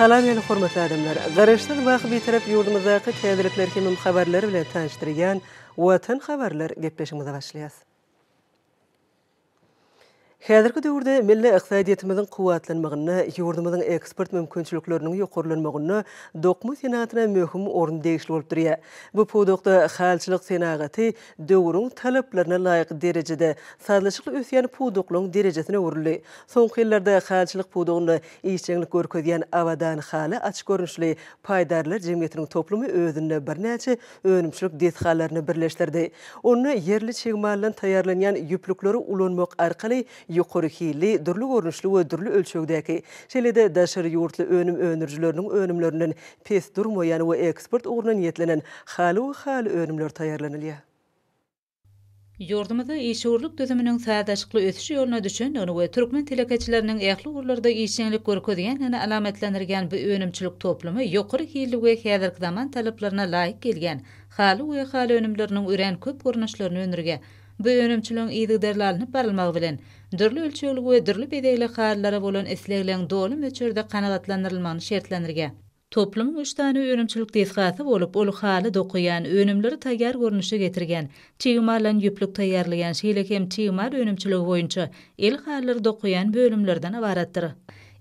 Salam yani hormatly adamlar. Garaşsyz wagt bir taraf ýurdumyzda täzeliklerki möhüm habarlar bilen tanıştyrýan Watan habarlar gepleşigimize başlaýas. Häzirki döwürde milli iqtisadiýetimiziň gowatlanmagyny, ýurdumyzyň eksport mümkinçiliklerini ýokurlanmagyny dokmus senatyna möhüm orun degişli bolup durýar. Bu podukda halçylyk senagaty döwürüň talaplaryna laýyk derejede sazlaşyklyk ösýän podukluň derejesine urly. Soňky ýyllarda halçylyk podugyny işçilik görkezýän awadan haly açyk görnüşli paýdarlar jemgyýetiniň toplumy özünde bir näçe önümçilik detgallaryny birleşdirdi. Onu yerli çegmalyň taýýarlanýan ýüplükleri ulanmak arkaly yuqori hili durlu görnüşli we durlu ölçüwdäki şelede daşary yurtly önüm önürjilörniň önümlerinden pes durmoy ýany we eksport ugrunyň ýetlenen halu hal önümler taýýarlanylýar. Yordumda eşeurluk dözümünün sadaşıklı ötüşü yoluna düşün, onu ve Türkmen telekeçilerinin ehli uğurlarda eşeğinlik görgü diyen, yana alametlenirgen bir önümçülük toplumu, yokur hili ve hiyadırkı zaman taliplarına layık gelgen, hali ve hali önümlerinin üren köp kornaşlarını önürge, bu önemçilin iyidik derlalini bilen, dürlü ölçüylü ve dürlü bedeyli xayarlara bolon esleglen dolu möçörde kanalatlanırılmanı şertlenirge. Toplumun üç tane önümçülük dizgası olup, olu xali dokuyan, önümleri tayyar görünüşü getirgen, tiyumarlan yüplük tayyarlayan, şeylekem tiyumar önümçülük boyunca, el xalları dokuyan bölümlerden avarattır.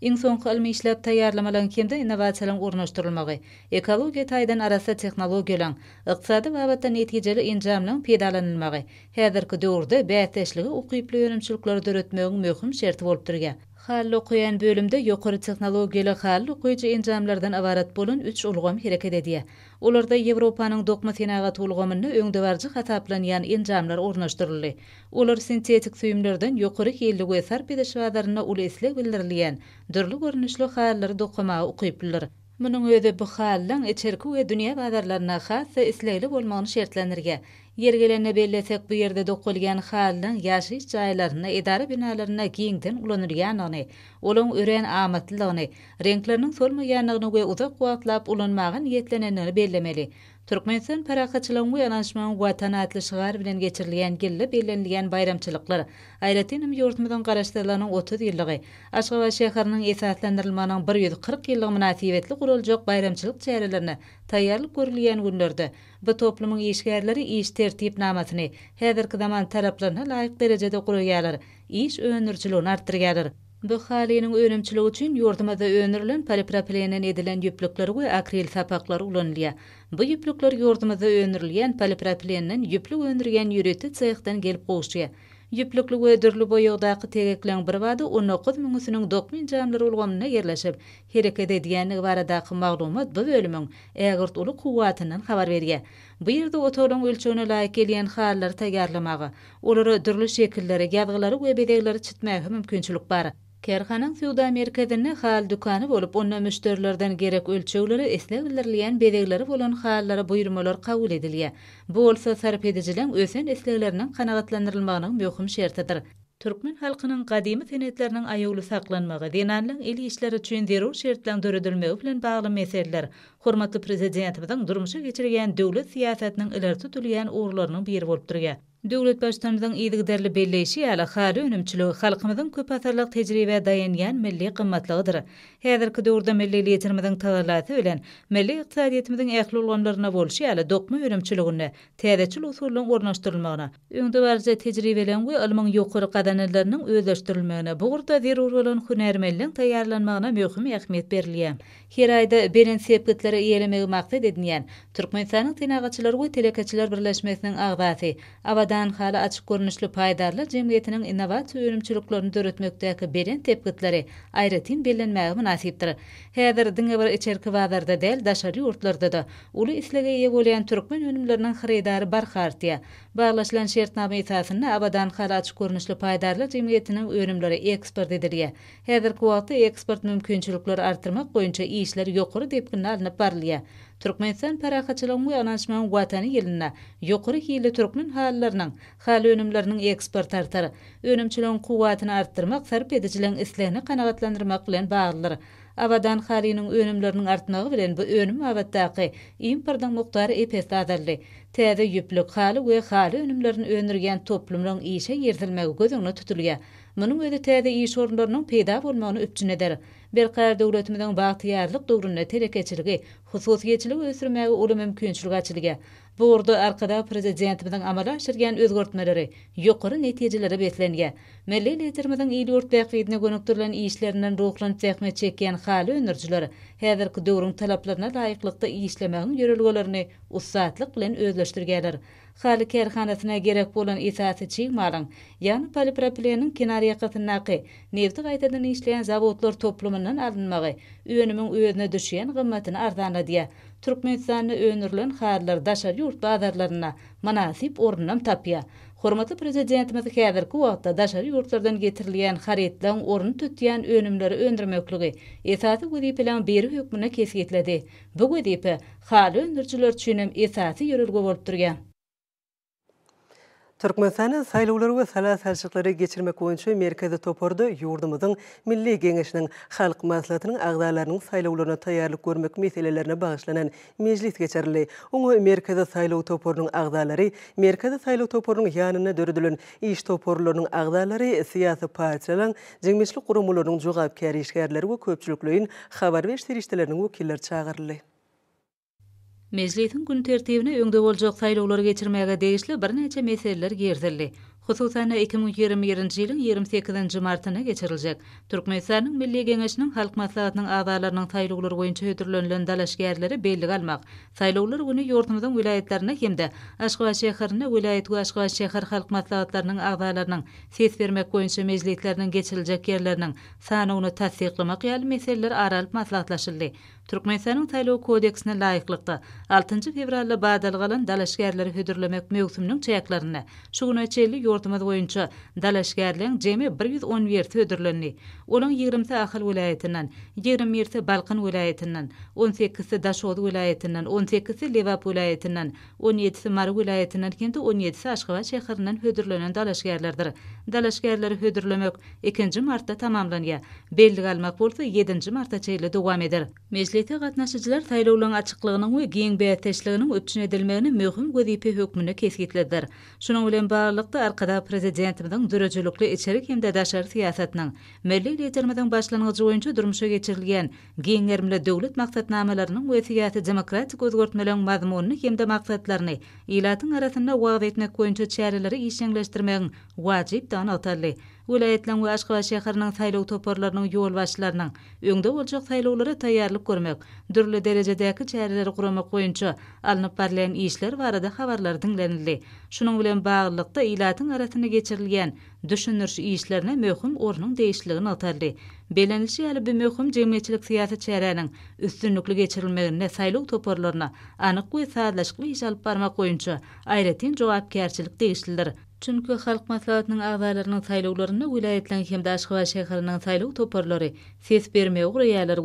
Ingson halky işlap taýarlamalaryndan hemde innowasiýalaryň ornaşdyrylmagy, ekologiýa taýdan arasa tehnologiýalaryň, iqtisady we medeniýet etkejileri enjamlaryň peýdalanylmagy häzirki döwürde beýleşligi okuw we ýönetmekleri möhüm şerti bolup durýar. Xalli okuyan bölümde yokarı teknologiyeli xalli okuyucu incamlardan avarat bolun 3 ulgom hereket ediyye. Olarda Evropanın dokma tenagat ulgomunu hataplan hataplanyan incamlar ornaştırılı. Olar sintetik suyumlardan yokarı kiyildi gwesar pidashvadarına ulu esle bildirliyen, dörlü görünüşlü doqima dokuma okuyplilir. Munun öde bu halların içerki ve dünya badarlarına xas ve isleyli Yergelene bellesek bu yerde dokulgen halden yaşı çaylarına edara binalarına giyinten ulanırganını, olon üren amatlığını, renklerinin solmayanlığını ve uzak kuatlap ulanmağın yetlenenini bellemeli. Türkmenistan paraqçylygyny ýanaşmagyny watan atly şygar bilen geçirilýän gelle belenligen bayramçylyklar. Aýratynym ýurtmadan garaşdyrlaryň 30 ýyllygy, Aşgaba şäheriniň esaslandyrylmanyň 140 ýyllygy münasibetli gurulýan bayramçylyk çäherlerini taýýarlyk görilýän günlerde bu toplumyň işgärleri iş tertip namatyny häzirki zaman taraplaryna laýyk derejede gurulýarlar. Iş öwnürçiligini artyrýarlar. Bu halinin önümçülü üçün yurdumada önürlün polipropilenin edilen yüplüklar ve akril sapaklar ulanlıya. Bu yüplüklar yurdumada önürlüyen polipropilenin yüplü önürgen yürütü çayıqdan gelip qoşuya. Yüplüklü ve dürlü boyuqdaqı tegeklen bir vadı 19 müngüsünün dokmin camlar ulgomuna yerleşip, hereket ediyenli varadaqı mağlumat bu bölümün eğirt ulu kuvatından xabar verge. Bu yerde otorun ölçünü layık eliyen xarlar tagarlamağı, olara dürlü şekillere, gavgaları ve bedeglere çitmeyi mümkünçülük Kerxanın Suda merkezinde hal dükkanı bolup onna müşterilerden gerek ölçüleri esle bildirilen bedeğleri bolan hallara buyurmalar kabul edilye. Bu olsa sarp edicilen ösen eslelerinin kanagatlandırılmağının mühüm şertidir. Türkmen halkının kadimi senetlerinin ayoğlu saklanmağı denanlın ili işleri üçün derur şertlen dörüdülmeyi bilen bağlı meseleler. Hormatlı prezidentimizin durmuşa geçirgen dövlet siyasetinin ilerti tülyen uğurlarının bir volup Döwlet başçylarynyň ýygdyrly belleşigi ala hary önümçülü halkymyzyň köp asyrlyk tejribe daýanýan milli gymmatlygydyr. Häzirki döwürde milli ýetirmäniň taýdanlaşy bilen milli ýetirmäniň ähli ulgamlaryna bolşy ala dokma önümçüligini täzeçil usullaryň ornaşdyrylmagyna, öňde barça tejribe bilen we ilmiň ýokary gadanalaryň özleşdirilmegine, bu gurda derur bolan hünärmenliň taýýarlanmagyna möhüm ähmiýet berilýär. Her aýda beren sepgitleri ýelemegi maksat edilýän türkmen sanyň tenagatçylary we telekatçylar birleşmesiniň agdasy, Adan hala açık görünüşlü paydarlı cemiyetinin innovasyon ürünçülüklerini dörütmekteki birin tepkitleri ayrı tim bilinmeyi münasiptir. Hedir dine var içerki vadarda del, daşari urtlarda da. Ulu islege yeg olayan Türkmen ürünlerinin hredari barxartya. Bağlaşlan şertnabı itasını abadan hala açık görünüşlü paydarlı cemiyetinin ürünleri ekspert ediliyye. Hedir kuvaltı ekspert mümkünçülükler artırmak boyunca iyi işler yokuru depkini alini Türkmenistan paraqatçylygyny we anaşmany watany ýerine ýokary hili türkmen halalarynyň hal önümleriniň eksportatlary, önümçiligiň kuwatyny artdyrmak, sarp edijiligiň islegini kanagatlandyrmak bilen baglanýar. Avadan xarinin önümlörünün artmağı bilen bu önüm avaddaqi impordan muqtari epes azalli. Tədi yüplük xali ve xali önümlörün önürgen toplumlun işe yerdilmegi gözünü tutulge. Munun ödü tədi iş orunlarının peyda bolmağını öpçün edir. Berkar dövlətimizin vaqtiyarlıq doğruna terekeçilgi, xususiyetçilik ösürmegi ulu mümkünçilgi açilgi. Bu ordu arkada prezidentimizin amala şirgen özgörtmeleri, yukarı neticilere beslenge. Milli netirmizin iyi ordu takviyedine gönüktürlen iyişlerinden ruhlan tekme çekeken hali önürcüler, hevirk doğrun talaplarına dayıklıkta iyişlemeğinin yörülgolarını ussatlık bilen özgörtmeler. Xali kerxanasına gerek bolan esasi çiğ malan, yan polipropilenin kenar yakasın naqi, nevdi qaytadın işleyen zavotlar toplumundan alınmağı, üyönümün üyönümün üyönümün üyönümün üyönümün diya. Türkmenistan'ı önürlün xərlər daşar ýurt bazarlaryna manasip ornam tapya. Hormatly prezidentimiz häzirki wagtda daşary ýurtlardan getirilýän haritdan ornu tutýan önümleri öndürmekligi esasy gudy plan beri hökmüne kesgitledi. Bu gudypa halı öndürçiler üçin esasy ýörelge bolup Türkmenistan saýlawlary we salat halçyklary geçirmek üçin merkezde toparda ýurdumyň milli geňeşiniň halk maslahatynyň agdalarynyň saýlawlaryna taýýarlyk görmek meselelerine bagyşlanan mejlis geçirildi. Oňa merkezde saýlaw toparynyň agdalary, merkezde saýlaw toparynyň ýanyna döredilen iş toparlarynyň agdalary, siýasy partiýalaryň, jemgyýetçilik gurumlarynyň jogapkärlik işgärleri we köpçülikliň habar berişleriniň wekilleri çagyrylýar. Meclisin gün tertibine öňde boljak saýlawlary geçirmäge degişli bir näçe meseleler gerdirli. Hususan 2021-nji ýylyň 28-nji martyna geçiriljek. Türkmenistanyň Milli Geňeşiniň halk maslahatynyň agalarynyň saýlawlary boýunça öterlenilen dalaşgärleri belligi almak. Saýlawlar güni ýurdumyzyň vilayetlerine hemde Aşgabat şäherine vilayet we Aşgabat şäher halk maslahatlarynyň agalarynyň ses bermek boýunça mejlislerini geçiriljek ýerleriniň sanawyny täsdiklemek ýaly meseleler aralyp maslahatlaşyldy. Türkmenistanyň saýlaw kodeksine laýyklykda 6-njy fevralda badal galan dalaşgärleri hödürlemek möhümliň çäklerini. Şu güne çeýli ýurdumyz boýunça dalaşgärleriň jemi 110 ýer hödürlendi. Olaň 20-si Ahal welaýatynyň, 20-si Balqan welaýatynyň, 18-si Daşod welaýatynyň, 18-si Lewap welaýatynyň, 17-si Mar welaýatynyň, kendi 17-si Aşgabat şäherinden hödürlenen dalaşgärlerdir. dalaşgärleri hödürlemek 2 martda tamamlanýa. Belli galmak bolsa 7 martda çeýle dowam eder. Mejlete gatnaşyjylar taýlawlaryň açyklygynyň we giň beýetçiliginiň üçin edilmegini möhüm gödipi hökmüne kesgitlediler. Şonuň bilen barlykda arkada prezidentimiň döreçülükli içerik hem de daşary siýasatnyň milli liderimiň başlanyjy boýunça durmuşa geçirilgen giň ermle döwlet maksatnamalarynyň we siýasy demokratik özgörtmeleriň mazmunyny hem de maksatlaryny ýylatyň arasynda wagt etmek boýunça çäreleri işleňleşdirmegiň wajyp Ýa-da Natali. Wilayatlar we Aşgabat şäherinin saýlaw töwerlerini ýol başlarynyň öňde boljak saýlawlara taýýarlyk görmek, dürli derejedäki çäreleri guramak boýunça alnyp berilen işler barada habarlar dinlenildi. Şunun bilen baglykda ilatyň arasyna geçirilgen düşünürş işlerine möhüm ornyň değişikligini atardy. Belenişi ýaly bir möhüm jemgyýetçilik syýasy çäreleriniň üstünlikli geçirilmegine saýlaw töwerlerini anyk we sahatlaşykly ýaşalyp barmak boýunça aýratyn jogapkärçilik degişlidir. Türkmen halk masalatynyň awdarlaryny saýlawlaryny welaýetlär hem de Aşgabat şäheriniň saýlaw töpürleri ses berme ügrui ýa-da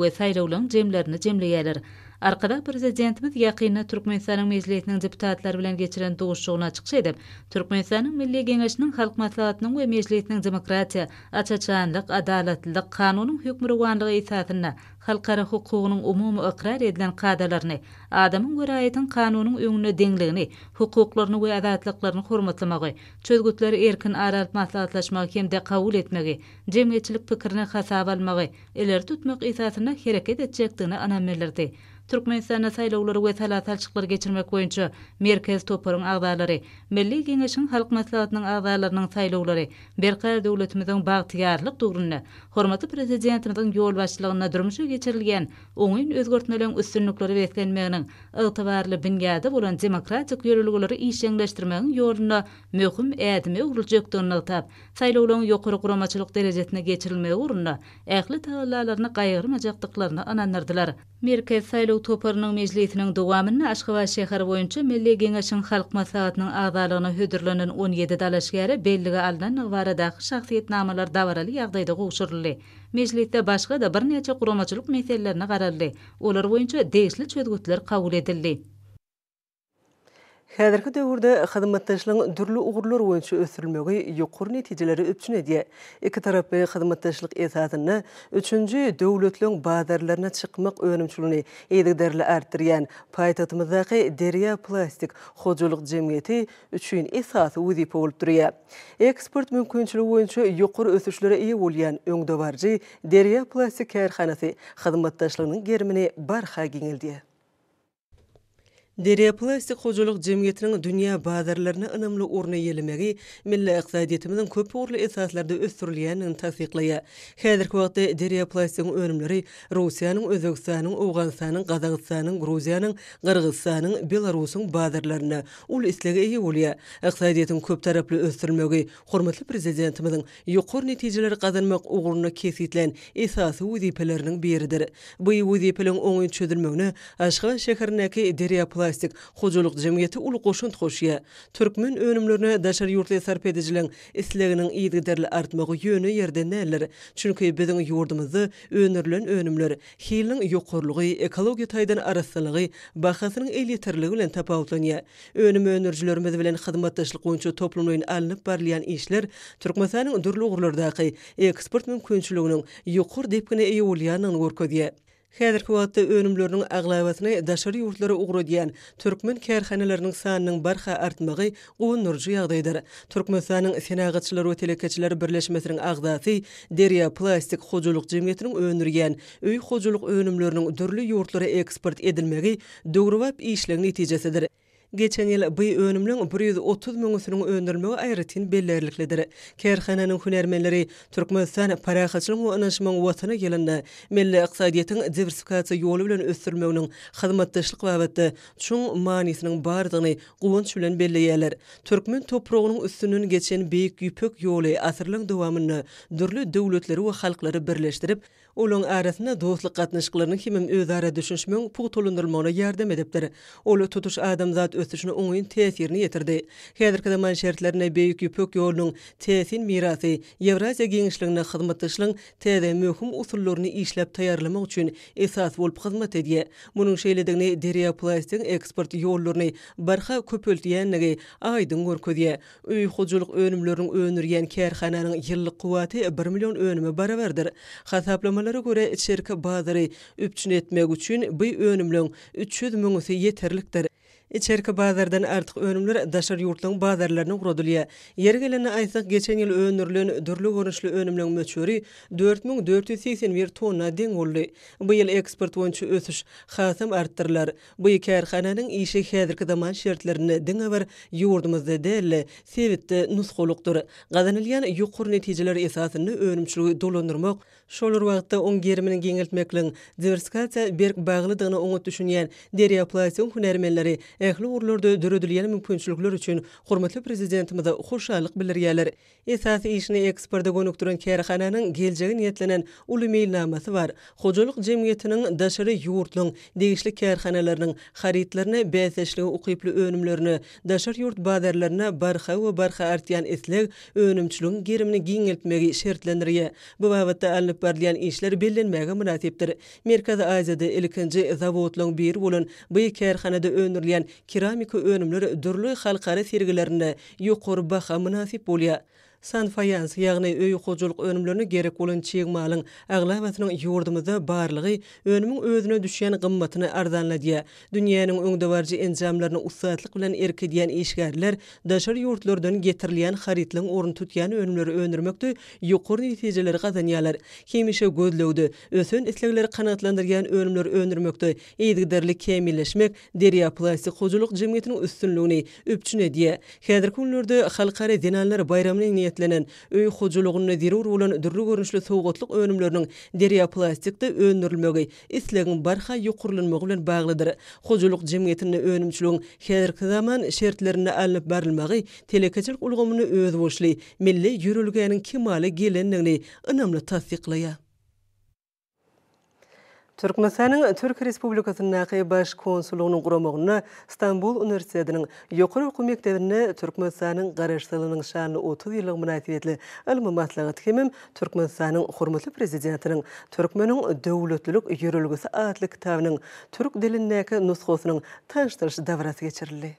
jemlerini jemleýärler. Arkada prezidentimiz yakinna Turkmenistan'ın meclisinin ziptaatlar bilen geçiren doğuşuğuna çıksa edip, Turkmenistan'ın milli genişinin halk masalatının ve meclisinin demokratiya, açacağınlık, adalatlılık, kanunun hükmürü vanlığı ithafına, halkara hukukunun umumu ıkrar edilen kadalarını, adamın gürayetin kanunun ünlü denliliğini, hukuklarını ve adatlıklarını hormatlamakı, çözgütleri erkin aralat masalatlaşmakı hem de kavul etmekı, cemiyetçilik fikirini hasabalmakı, ileri tutmak ithafini hareket edecek edecek Türkmenistan'a saylawlary we salat alçyklary geçirmek boýunça merkez toparyň agdarlary, Milli Giňeşiň halk maslahatynyň agdalarynyň saylawlary, berkär döwletimiziň bagtiýarlyk dogrunda hormaty prezidentimiziň ýol başçylygyna durmuşa geçirilýän oňyň özgörtmeleriň üstünlikleri beýlenmegini ýetibarly binýäde bolan demokratik ýörelgileri işleňleşdirmegiň ýoluna möhüm ädimi urulýjak dogrunda tap. Saylawlaryň ýokary guramaçylyk derejesine geçirilmegi urunda ähli täwirlerini gaýgyrmajaklyklaryna anandyrdylar. Merkez Saylaw Toparının mejlisiniň dowamyny Aşgaba şäher boýunça Milli Geňeşiň halk maslahatynyň azalygyny hödürlenen 17 dalaşgary Belliga aldan barada şahsyýet namalar dawaraly ýagdaýda goşurly. Mejlisde başga da bir näçe guramaçylyk meselelerini gararly. Olar boýunça degişli çözgütler kabul edildi. Häzirki döwürde hyzmatdaşlygyň dürli ugurlar boýunça ösürilmegi ýokur netijeleri üçin edýe. Iki tarapy hyzmatdaşlyk esasyny 3-nji döwletliň bazarlaryna çykmak önümçülüğini edigderli artdyrýan paýtatmyzdaky derýa plastik hojulyk jemgyýeti üçin esasy wezip bolup durýar. Eksport mümkinçiligi boýunça ýokur ösüşlere ýa bolýan öňde barjy plastik kärhanasy hyzmatdaşlygynyň germini barha Derya plastik hojuluk jemgetinin dünýä bazarlaryna ynamly orny yelimegi milli iqtisadiyatymyzyň köp urly esaslarda ösdürilýänini täsdiqleýär. Häzirki wagtda derya plastik önümleri Russiýanyň, Özbegistanyň, Awganystanyň, Gazagystanyň, Gruziýanyň, Gyrgyzstanyň, Belarusyň bazarlaryna ul islegi ýa bolýar. Iqtisadiýatyň köp taraply ösdürilmegi hormatly prezidentimiziň ýokur netijeleri gazanmak ugruny kesitlen esasy wüzipeleriniň biridir. Bu wüzipeleriň oňa çödürmegini Aşgabat şäherindäki derya Plastik Hojuluk Jemgeti Ulu Qoşun Tqoşiye Türkmen önümlerine daşar yurtlaya sarp edicilin isleginin iyidgi artmağı yönü yerde nelir? Çünkü bizim yurdumuzu önürlün önümler hilin yokurluğu, ekologi taydan arasalığı, baxasının elitirliği ulan tapautlanya. Önüm önürcülörümüz bilen xidmattaşlıq oyuncu işler Hedergewte önümleriniň aglawasyny daşary ýurtlara ugruýan türkmen kärhanalarynyň sanynyň barça artmagy öň nurjy ýagdaýdyr. Türkmen sananyň senagatçylar we telekeçiler birleşmesiň agdady Deria Plastik hojulyk jemgiteriniň öndürgen öý hojulyk önümleriniň dürli ýurtlara eksport edilmegi dogry wep işlänligi netijesidir. Geçen ýyl bu önümlüň 130 müň usunyň öndürmegi aýratyn bellerliklidir. Kerhananyň hünermenleri Türkmenistan paraýatçylyk we anaşmyň watana gelende milli iqtisadiýetiň diversifikasiýa ýoly bilen ösdürmeginiň hyzmatdaşlyk wagty çuň manysynyň bardygyny gowunç bilen belleýärler. Türkmen toprağynyň üstünden geçen beýik ýüpek ýoly asyrlaryň dowamyny dürli döwletleri we halklary birleşdirip Olun ärisine dostluk gatnaşyklaryny kimin özara düşünşmeň puk tolundurmagyna ýardam edipdir. Ol tutuş adamzat ösüşüne oňyň täsirini ýetirdi. Häzirki zaman şertlerine beýik ýüpük ýolunyň täsin mirasy Ýewrasiýa geňişligine hyzmat etmekden täze möhüm usullaryny işläp taýarlamak üçin esas bolup hyzmat edýär. Munyň şeýledigini Derya Plastik eksport ýollaryny barha köpeltýänligi aýdyň görkezýär. Öý hujuluk önümleriniň önürýän kärhananyň ýyllyk quwwaty 1 million önümi barawerdir. Hasaplama Ýazmalara göre içerki bazary üpçün etmek üçin bu önümlüň 300 müňüsi ýeterlikdir. İçerki bazardan artıq önümler daşar yurtlan bazarlarının kurduluya. Yer aysaq aysak geçen yıl önürlün dürlü gönüşlü önümlün möçörü 4481 tonna den ullu. Bu yil eksport oncu ötüş xasım arttırlar. Bu iki erkananın işi hedirki zaman şertlerini den avar yurdumuzda değerli sevitte nuskoluktur. Gazanilyan yukur neticeler esasını önümçülü dolandırmak. Şolur vaqtta on germini gengeltmeklin diversikata berk bağlıdığını dağını düşünən düşünyen deri ähli urlarda dürüdülýän mümkinçilikler üçin hormatly prezidentimize hoşallyk bildirýärler. Esas işini eksperde gönükdiren Kerhananyň geljegi niýetlenen uly meýilnamasy bar. Hojalyk jemgyýetiniň daşary ýurtlyň degişli Kerhanalarynyň haritlerini beýleşli ukyply önümlerini daşary ýurt bazarlaryna barha we barha artýan etlek önümçiligiň gerimini giňeltmegi şertlendirýär. Bu wagtda alnyp berilýän işler bellenmäge münasipdir. Merkezi Aziýada ilkinji zawodlyň bir bolan bu Kerhanada önürlen keramika önümleri dürlü halkara sergilerini yuqur baha münasip bolya. Sanfayans, ýagny öý hojulyk önümlerini gerek bolan çyg maýlyň aglamatynyň ýurdumyzda barlygy önümiň özüne düşýän gymmatyny ardanlady. Dünýäniň öňdewarji enjamlaryny ussatlyk bilen erki diýen işgärler daşary ýurtlardan getirilýän haritlaryň ornyn tutýan önümleri önürmekde ýokary netijeler gazanýarlar. Kimişe gödlewdi, ösen islekleri kanatlandyrýan önümleri önürmekde ýetgidirlik kemilleşmek, derýa plastik hojulyk jemgyýetiniň üstünlügini öpçüne diýe. Häzirki günlerde halkara dinanlar bayramyny hizmetlenen öý hojulugyny zerur bolan dürri görünüşli sowgatlyk önümlerining derya plastikdi önürilmegi islegin barha ýokurlanmagy bilen baglydyr. Hojuluk jemgyýetini önümçiligi herki zaman şertlerini alyp barylmagy telekeçilik ulgamyny öz boşly milli ýürelgäniň kimaly gelenligini ynamly tassyklaýar. Түркменстанның Түрк Республикасындағы баш консулығының құрамағына Стамбул университетінің Йоқыр оқу мектебіне Түркменстанның ғарыштылының шаны 30 елік мұнативетлі әлміматлығы тхемім Түркменстанның құрметлі президентінің Түркменнің дәулетлілік ерілгісі атлы кітабының Түрк діліндегі нұсқасының таныштырыш даврасы кечірілі.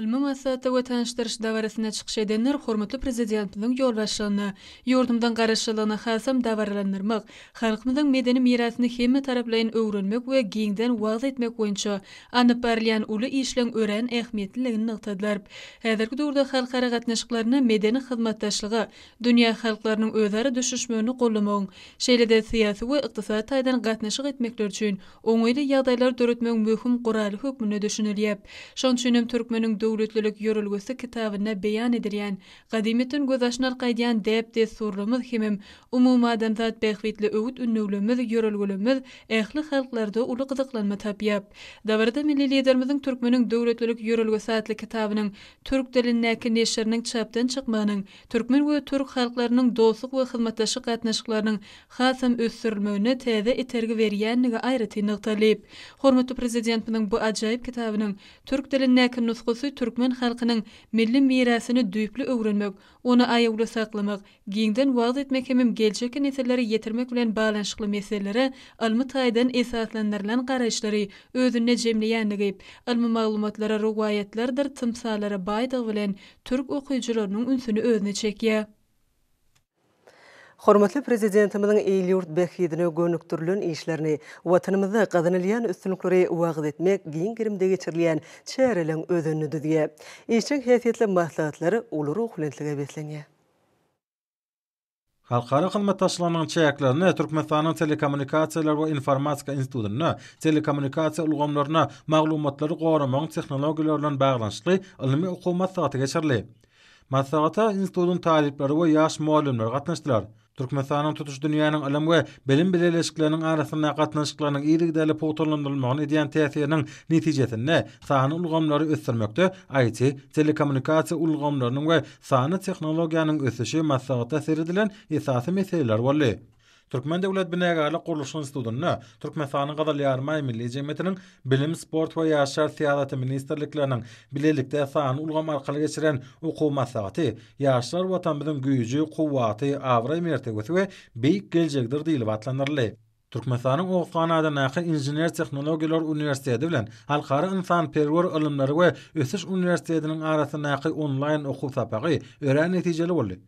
Ilmi masata we tanıştırış davarasına çıxış edenler hormatly prezidentiň ýolbaşçylygyny, ýurdumdan garaşylygyny hasam dawarlandyrmak, halkymyzyň medeni merasyny hemme taraplaryň öwrenmek we giňden wagt etmek boýunça anyp berilen uly işleň örän ähmetliligini nöktedler. Häzirki durda halkara gatnaşyklaryny medeni hyzmatdaşlygy, dünýä halklarynyň özleri düşüşmegini gollamagyň, şeýlede syýasy we ykdysady taýdan gatnaşyk etmekler üçin oňaýly ýagdaýlar döretmegiň möhüm gurali hökmüne düşünilýär. Şonçünem türkmening döwletlilik ýörülgüsi kitabyna beýan edilýän gadymetin gözaşnar gaýdan dep de surlumyz himim umumy adamzat bäxwitli öwüt ünnüglümiz ýörülgülümiz ähli halklarda uly gyzyklanma tapýap. Dawrda milli liderimiziň türkmeniň döwletlilik ýörülgüsi atly kitabynyň türk dilindäki neşeriniň çapdan çykmanyň türkmen we türk halklarynyň dostluk we hyzmatdaşy gatnaşyklarynyň hasam ösürmeýini täze itergi berýänligi aýry tinik Hormatly prezident bu ajaýyp kitabynyň türk dilindäki nusgusy türkmen halkının milli mirasını düýüpli öwrenmek, onu aýagda saklamak, giňden wagt etmek hem geljek nesillere ýetirmek bilen baglanyşykly meselelere ilmi taýdan esaslandyrylan garaşlary özünde jemleýändigi, ilmi maglumatlara rowayatlardyr, timsallara baýdygy bilen türk okuyjylarynyň ünsüni özüne çekýär. Hormatly prezidentimiziň Eýlýurt Bekhidini gönükdirilen işlerini, watanymyzda gadanylýan üstünlikleri uwagdy etmek giň girimde geçirilýän şäherleriň özünü düzdi. Işiň häsiýetli maslahatlary ulur ruhlentlige beslenýär. Halkara xilma taşlanan çayaklar nö Türkmenistanın telekommunikasiyalar ve informatika institutunun nö telekommunikasiya ulgamlarına maglumatları qoramang texnologiyalarla bağlanışlı ilmi uqumat saati geçirli. Masalata institutun talibleri ve yaş muallimler qatnaşdılar. Türkmenistanyň tutuş dünýäniň ilim we bilim bileleşikleriniň arasynda gatnaşyklaryň ýerigdäli potulandyrylmagyny edýän täsiriň netijesinde sahany ulgamlary ösdürmekde, IT, telekommunikasiýa ulgamlarynyň we sahany tehnologiýanyň ösüşi maslahata täsir edilen esasy meseleler boldy. Türkmen Devlet Binagarlı Kuruluşun İstudunna, Türkmen Sanın Qadalı Yarmay Milli Cemiyetinin Bilim, Sport ve Yaşar Siyadati Ministerliklerinin Bililikte Sanı Ulgam Arkalı Geçiren Uku Masaati, Yaşar Vatanbizin Güyücü, Kuvvati, Avray Mertegüsü ve Beyik Gelecekdir Dili Vatlanırlı. Türkmenistanyň Oqsanada näki Injener Teknologiýalar Uniwersiteti bilen Halkara Insan Perwer Ilimleri we Ösüş Uniwersitetiniň arasynda naqi onlaýn okuw sapagy öräni netijeli boldy.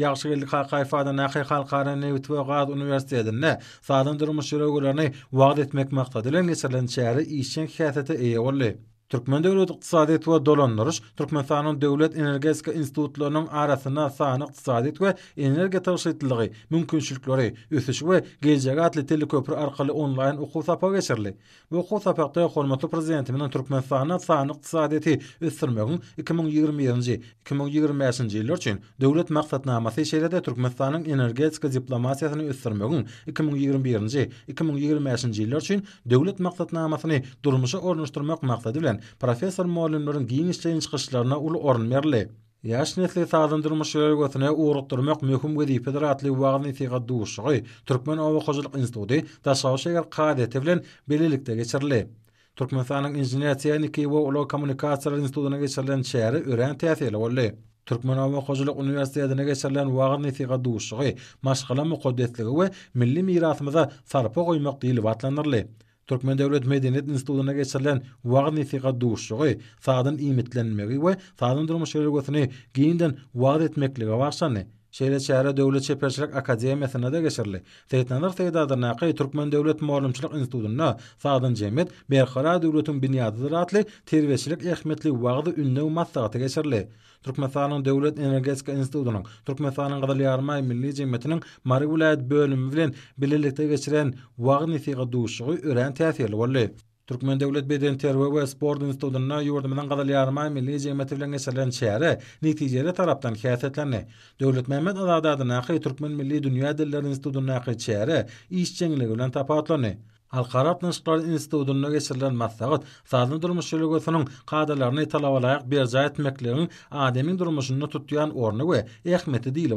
ýagşy gelip haýfadan näki halkara Newtwe Gaz Universitetinde sadan durmuş şeýle gülerini wagt etmek maksady bilen şäheri işçi hiýatyny eýe boldy. Türkmen döwlet iqtisadi we dolanlaryş Türkmen döwlet energetika institutlarynyň arasyna sanyň iqtisadi we energiýa tagşyrtlygy mümkinçilikleri ösüş we geljek atly telekopr arkaly onlaýn okuw sapa geçirildi. Bu okuw sapakda hormatly prezidentimiň Türkmen sanyň iqtisadiýeti ösdürmegi 2020-nji 2025-nji ýyllar üçin döwlet maksatnamasy şeýlede Türkmen energetika diplomatiýasyny ösdürmegi 2021-nji 2025-nji ýyllar üçin döwlet maksatnamasyny durmuşa ornaşdyrmak maksady bilen professor mollimlerin giyinişçeyin çıkışlarına ulu orun merli. Yaş netli tazın durma şöyre götüne uğrukturmak mühküm gedi pederatli duşuqi Türkmen ova qozuluk institudi da sağşegar qade tevlen belilikte geçirli. Türkmen sanın inciniyat tiyaniki ve ulu komunikasyonlar institudina geçirlen çeyri öreren teyatiyle olli. Türkmen Ova Qozuluk Üniversitesi'nde ne geçerlen vağın nefiqa duğuşuqi, maşgala ve milli mirasımıza sarpa qoymaq dili vatlanırlı. Türkmen Döwlet Medeniýet Institutuna geçirilen wagt nifiga duşşugy, sadyn imetlenmegi we sadyn durmuş şeýle gözüni giýinden wagt etmekligi başlandy. Şeýle şäher döwlet çeperçilik akademiýasyna da geçirildi. Täýinlenýär täýdadyr näqi türkmen döwlet maglumçylyk institutuna Sadyn Jemet berhara döwletiň binýady zatly terwesilik ähmetli wagdy ünnew matlagata geçirildi. Türkmenistan döwlet energetika institutunyň Türkmenistan gadaly milli jemetiniň Marwulaýat bölümi bilen bilelikde geçiren wagdy nisiga duşugy örän täsirli boldy. Türkmen Döwlet Beden Terwi we Sport Institutuna ýurdy bilen gadal milli jemgyýetler bilen geçilen şäher netijeleri tarapdan häsiýetlenýär. Döwlet Mehmet Azad adyna Türkmen Milli Dünýä Edebiýatlar Institutuna nähaýet şäher işçiligi bilen tapawutlanýar. Halkara Tanışıklar İnstitudunu geçirilen mazlağıt, sazını durmuş şölygosunun qadalarını talav alayak bir ademin durmuşunu tutuyan ornu ve ehmeti deyili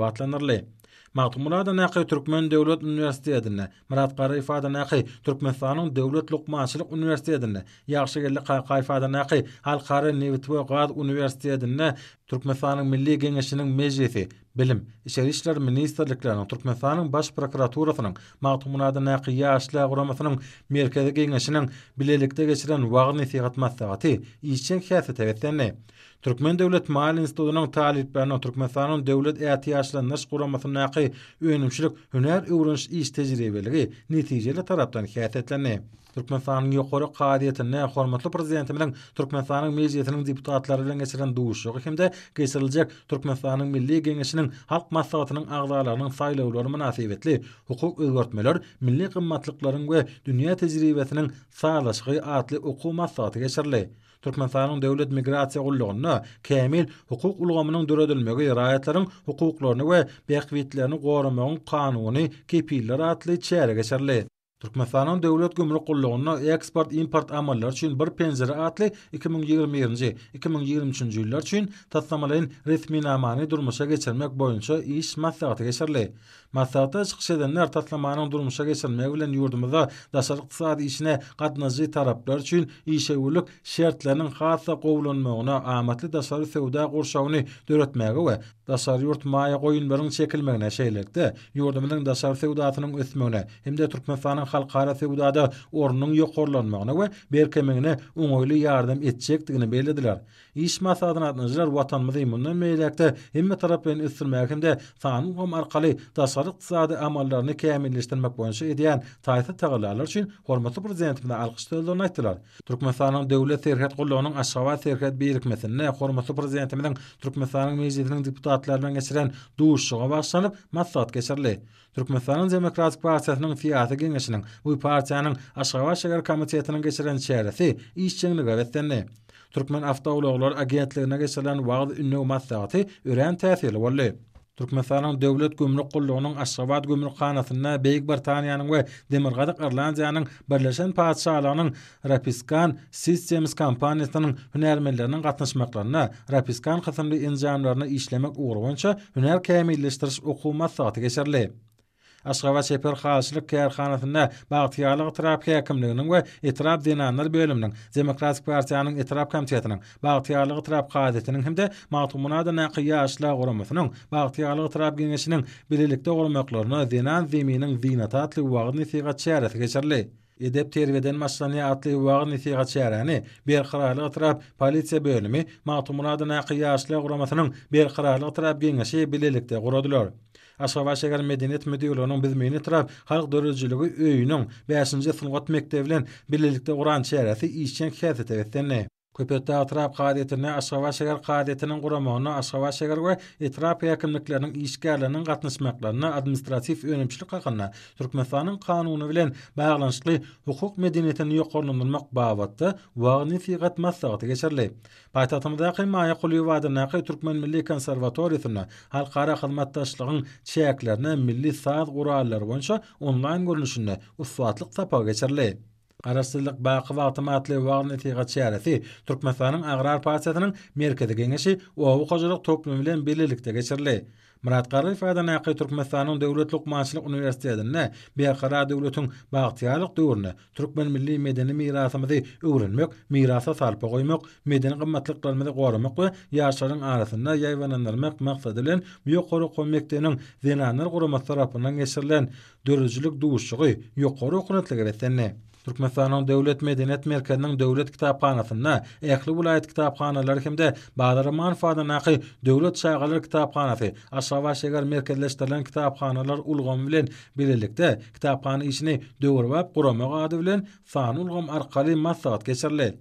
Maqmurada Naqi Türkmen Döwlet Üniversitetine, Murat Qara ifada Naqi Türkmenistanyň Döwlet Luqmançylyk Üniversitetine, ýaşy gelli Qaýqaý ifada Naqi Halkara Newtwe Gaz Üniversitetine, Türkmenistanyň Milli Geňeşiniň mejlisi, Bilim, Işgary işleri ministrlikleri, Türkmenistanyň Baş prokuraturasynyň Maqmurada Naqi ýaşla guramasynyň merkezi geňeşiniň bilelikde geçiren wagny sigatmasy, ýeçen häsiýet Türkmen Devlet Mali Institutunun talibberine Türkmenistan'ın devlet ehtiyaçlarını nasıl kuramasının naqi öğrenimçilik hüner öğrenç iş tecrübeliği neticeli taraftan hiyatetlerine. Türkmenistan'ın yukarı kadiyetine hormatlı prezidentimden Türkmenistan'ın meclisinin deputatlarıyla geçiren duğuşluğu hem de geçirilecek Türkmenistan'ın milli genişinin halk masrafatının ağzalarının sayılı olur münasebetli hukuk özgörtmeler, milli kımmatlıkların we dünya tecrübesinin sağlaşığı adlı hukuk masrafatı geçirilir. Turkmenistanyň döwlet migrasiýa gullugyna kämil hukuk ulgamynyň döredilmegi ýaýatlaryň hukuklaryny we beýkwitlerini gorumagyň kanuny kepiller atly çäre açarly. Turkmenistanyň döwlet gümrük gullugyna eksport import amallar üçin bir atli atly 2020-nji 2023-nji ýyllar üçin tatnamalaryň resmi namany durmuşa geçirmek boýunça iş maslahaty Masalda çıxış edenler tatlamanın durmuşa geçirmeyi ulan yurdumuza da işine qatnazı taraplar üçün işe ulluk şertlerinin xatla amatli da sevda qorşağını dörötmeyi ulan da yurt maya qoyun barın çekilmeğine şeylikdi. Yurdumunun da sarı sevdaatının hem de Türkmenfanın yokorlanmağına ve yardım etçekdini belediler. İş masadına adnazlar vatanmizim vatanmizim vatanmizim vatanmizim vatanmizim barlyk iqtisadi amallaryny kämilleşdirmek boýunça edýän taýsy tagallarlar üçin hormatly prezidentimizden alkyş töldürüni aýtdylar. Türkmenistanyň döwlet serhat gollarynyň aşgaba serhat birikmesine hormatly prezidentimizden Türkmenistanyň mejlisiniň deputatlarynyň geçiren duşuşyga başlanyp maslahat geçirildi. Türkmenistanyň demokratik partiýasynyň fiýaty geňeşiniň bu partiýanyň aşgaba şäher komitetiniň geçiren çäresi işçiligi gawetdenne. Türkmen awtoulaglar agentligine geçilen wagt ünnü maslahaty ören täsirli boldy. Türkmenistan döwlet gömrük gullugynyň Aşgabat gömrük hanasyna Beýik Britaniýanyň we Demirgazyk Irlandiýanyň birleşen paýtçalarynyň Rapiskan Systems kompaniýasynyň hünärmenleriniň gatnaşmaklaryna Rapiskan gatnaşmalaryny işlemek ugrunça hünär kämilleşdiriş okuw maksady geçerli. Aşgaba Çeper Xalçılık Kerkhanasında Bağtiyarlıq Itirap Kekimliğinin ve Itirap Dinanlar Bölümünün Demokratik Partiyanın Itirap Komitetinin Bağtiyarlıq Itirap Qazetinin hemde de Mağtumuna da Nakiya Aşla Qurumusunun Bağtiyarlıq Itirap Genişinin Birlikte Qurumaklarına Dinan Zeminin Zinatatlı Uvağını Siga Çeyresi Geçirli. Edep terveden maslanya atli vağın isi gaçyarani, bir kralı atrap polisiya bölümü, mahtumuna da naqiyya aşla quramasının bir kralı atrap gengashi bililikte quradilor. Aşgaba şeger medeniyet müdürlüğünün biz meni tarap halk dörüzçülüğü öýünüň 5-nji sunwat mektebi bilen birlikde uran çäresi işçen Köpetdä atrap qadetini aşgawa şeger qadetinin guramawyny aşgawa şeger we etrap ýakymlyklaryň işgärlerini gatnaşmaklaryny administratif önümçilik hakyna Türkmenistanyň kanuny bilen baglanyşly hukuk medeniýetini ýokarlandyrmak babatda wagny fiqat maslahaty geçerli. Paýtatymda kimäni quly wada naqy Türkmen milli konserwatoriýasyna halkara hyzmatdaşlygyň çäklerini milli saat gurallary boýunça onlaýn görnüşinde usfatlyk tapaw geçerli. Arasızlık baqı vaqtım atlı vaqın eti gatsiyarəti, Ağrar Pasiyatının Merkədə gəngəşi uavu qajırıq toplumilən birliliklə gəçirli. Mərat qarlı fayda naqı Turkmasanın Döwlet Lukmançylyk üniversitədənə, Biyakara devletun baqtiyarlıq dövrünə, Turkmen milli medeni mirasymyzy öwrenmek, mirasa sarpa goýmak, medeni qımmatlıq qalmadı we ýaşlaryň arasında yayvananlarmək məqsadilən, biyok qoru qoymək dəyinin zinanlar tarapyndan tarafından gəçirilən, dörüzcülük ýokary dörüzcülük Türkmenistanyň döwlet Medinet merkeziniň döwlet kitapxanasyna, ähli welaýet kitapxanalary hemde Bagdary Manfaada naqy döwlet şaýgalar kitapxanasy, Aşgabat şäher merkezleşdirilen kitapxanalar ulgam bilen birlikde kitapxana işini döwürmäp guramak ady bilen sanyň ulgam arkaly maslahat geçirilýär.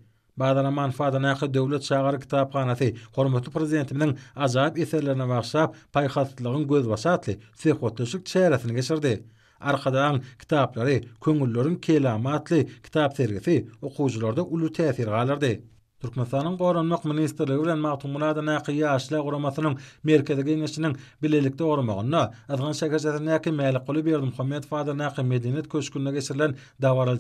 Bagdary Manfaada naqy döwlet şaýgalar kitapxanasy hormatly prezidentimiň azap eserlerini wagşap, paýhatlygyň gözbaşatly, sehwatly şäheretini geçirdi. arkadan kitapları, köngüllörün kelamatlı kitap sergisi okuyucularda ulu tesir galardı. Türkmenistan'ın Gorunmak Ministerliği bilen Maqtum Murad Naqi Yaşla Guramasının merkezi kengeşinin bilelikde ormagyny, azgan şekerçesine ýa-da meýle berdim Muhammed Fadyl Naqi medeniýet köşkünine geçirilen dawaral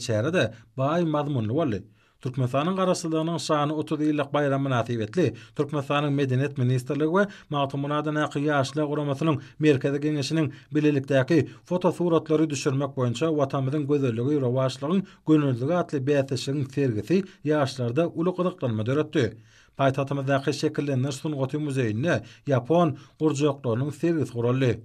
baý mazmunly boldy. Türkmenistanyň garaşdyrylanyň şany 30 ýyllyk bayramy natiwetli Türkmenistanyň medeniýet ministrligi we Maqtumunada näki ýaşly guramasynyň merkezi geňeşiniň bilelikdäki foto suratlary düşürmek boýunça watanymyzyň gözelligi we rawaşlygyň gönüldigi atly bäsäşiň sergisi ýaşlarda uly gyzykdanma döretdi. Paýtagtymyzdaky şekillenýän Sunwatu muzeýine Ýapon gurjaklarynyň sergisi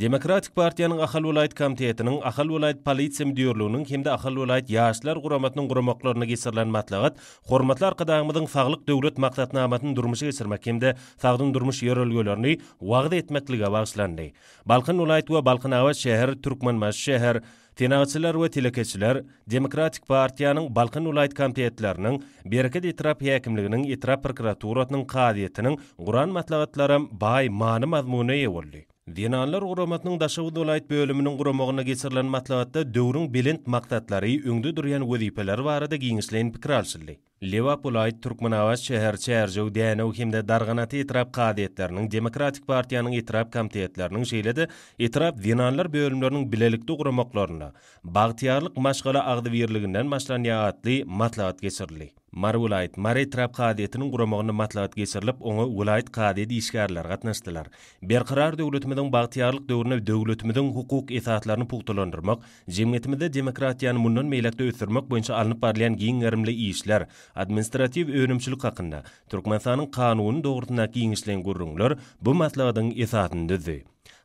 Demokratik Partiýanyň Ahal welaýet komitetiniň Ahal welaýet polisiýa müdirliginiň hemde Ahal welaýet ýaşlar guramatynyň guramaklaryna geçirilen matlagat, hormatly arkadaşymyň faglyk döwlet maksatnamasyny durmuşa geçirmek hemde faglyk durmuş ýerölgelerini wagt etmekligä bagyşlandy. Balkan welaýeti we Balkan awaz şäheri Türkmenmäş şäher Tenaçlar we telekeçiler Demokratik Partiýanyň Balkan welaýet komitetleriniň Berke Ditrap ýekimliginiň Etrap prokuraturasynyň gadiýetiniň guran matlagatlary bay many mazmuny ýewrli. Dinanlar Uramatnyň Daşawy dolayt bölüminiň guramagyna geçirilen matlabatda döwrüň bilint maksatlary öňde durýan wezipeler barada giňişlen pikir alşyldy. Lewa Pulayt Türkmenawaz şäher çärjew däne hemde dargynaty etrap kadetleriniň demokratik partiýanyň etrap komitetleriniň şeýlede etrap dinanlar bölümleriniň bilelikde guramaklaryna bagtyarlyk maşgala agdy berligindän başlanýan ýatly matlabat geçirildi. Mar vilayet Mari trap qadiyetinin guramogyny matlaat gesirilip onu vilayet qadiyet ishgarlar gatnashdylar. Ber qarar döwletmidin baqtiyarlyk döwrüne döwletmidin hukuk esaslaryny puqtulandyrmak, jemgyetmide demokratiýany mundan meýlekde ösdürmek boýunça alınıp barlayan giň gärimli işler, administrativ öwrümçilik hakynda Türkmenistanyň kanunyny dogrudyna giňişlen gurrunlar bu matlaatyň esasyny düzdi.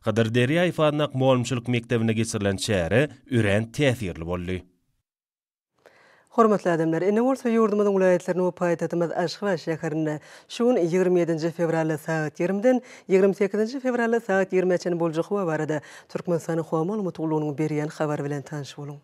Gadirderiýa ifadynda maglumçylyk mektebine geçirilen şäher ürän täsirli bolli. Hormatly adamlar, Ene Orta Yurdumyň ulaýatlaryny we paýtagymyz Aşgabat şäherini şuň 27-nji fevralda saat 20-den 28-nji fevralda saat 20-çe boljak howa barada Türkmenistanyň howa maglumat ulunyň berýän habar bilen tanış boluň.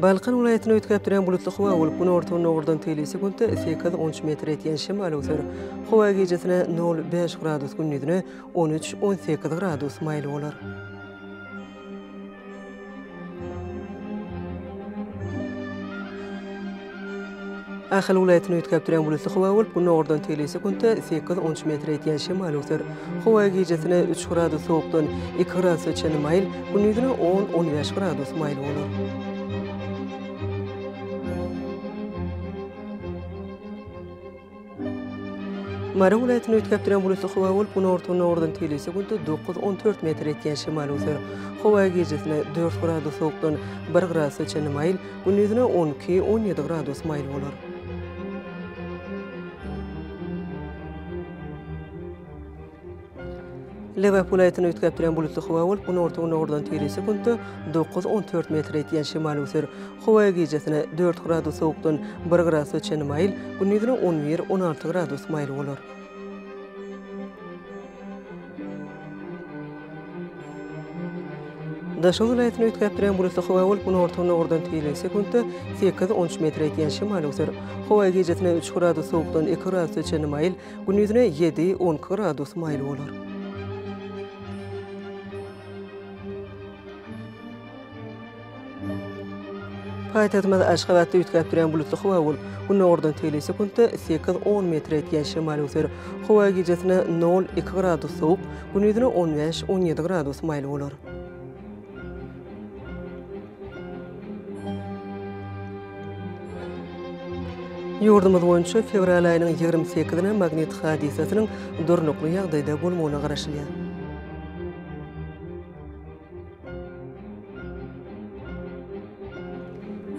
Balkan ulaýatyna ýetgäp duran bulutly howa we kun ortasyny ýokdan teýlesi bolsa, sekiz onç metr etýän şimal ösür. Howa gejesine 0.5 gradus günnidine 13-18 gradus maýly bolar. Ahal ulaýatyna ýetgäp duran bulutly howa we kun ortasyny teýlesi bolsa, sekiz metr etýän şimal ösür. Howa gejesine 3 gradus ýokdan 2 gradus çenmeýil, günnidine 10-15 gradus Мара хулаяты ньойткаптрия мулуцх хуа волпу ньорту ньордын тили секунт до 9-14 metr кен şimal зор. Хуа ги 4 gradus 2 1 gradus 1 1 1 17 1 1 1 Leva pulaytyny ýetgäp bilen bulutly howa bolup, onuň orta ýerine ordan tiresi gündi 9-14 metr ýetýän şimaly ýer. Howa gejetine 4 gradus sowukdan 1 gradus çen mail, günüň 11-16 gradus mail bolar. Daşoğul aýtyny ýetgäp bilen bulutly howa bolup, onuň orta ýerine ordan tiresi gündi 8-13 metr ýetýän şimaly ýer. Howa gejetine 3 gradus sowukdan 2 gradus çen mail, gün günüň 7-10 gradus mail bolar. Paýtagtymyz Aşgabatda ýetgäp duran bulutly howa bol. Bu nordan tele 8-10 metr etýän şimal öter. Howa gejesine 0-2 gradus soğuk, günüzine 15-17 gradus maýyl bolar. Yurdumuz boyunca fevral ayının 28-ine magnet hadisesinin durnuklu yağdayda bulmuğuna qarışılıyor.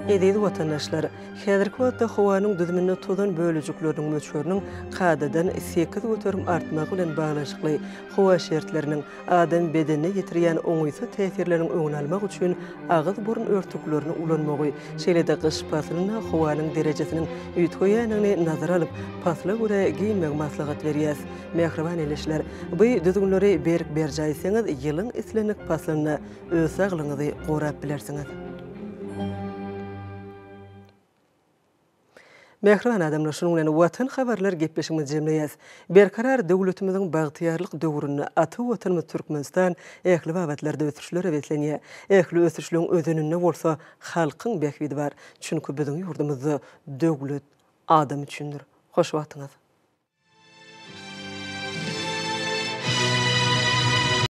Ediz vatandaşlar, Hedrik Vatda Xovanın düzmünü tuzun bölücüklörünün möçörünün qadadan 8 vatörüm artmaq ulan bağlaşıqlı Xova şertlerinin adam bedenine yetiriyan onuysa tesirlerin oğun almaq üçün ağız burun örtüklörünü ulanmağı şeyledi qış pasınına Xovanın derecesinin ütkoyanını nazar alıp pasla gura giyinmeg maslağat veriyaz. Mekrivan eleşler, bu düzgünlöri berik berjaysiniz yılın islenik pasınına ösağlığınızı qorab bilersiniz. Mehran adamlar şunun bilen watan habarlar gepleşimi jemleýär. Berkarar döwletimiziň bagtyýarlyk döwrüni aty watanymy Türkmenistan ähli wagtlarda ötürşleri betlenýär. Ähli ötürşleriň özüninde bolsa halkyň bekwidi bar, çünki biziň ýurdumyzy döwlet adam üçindir. Hoş wagtyňyz.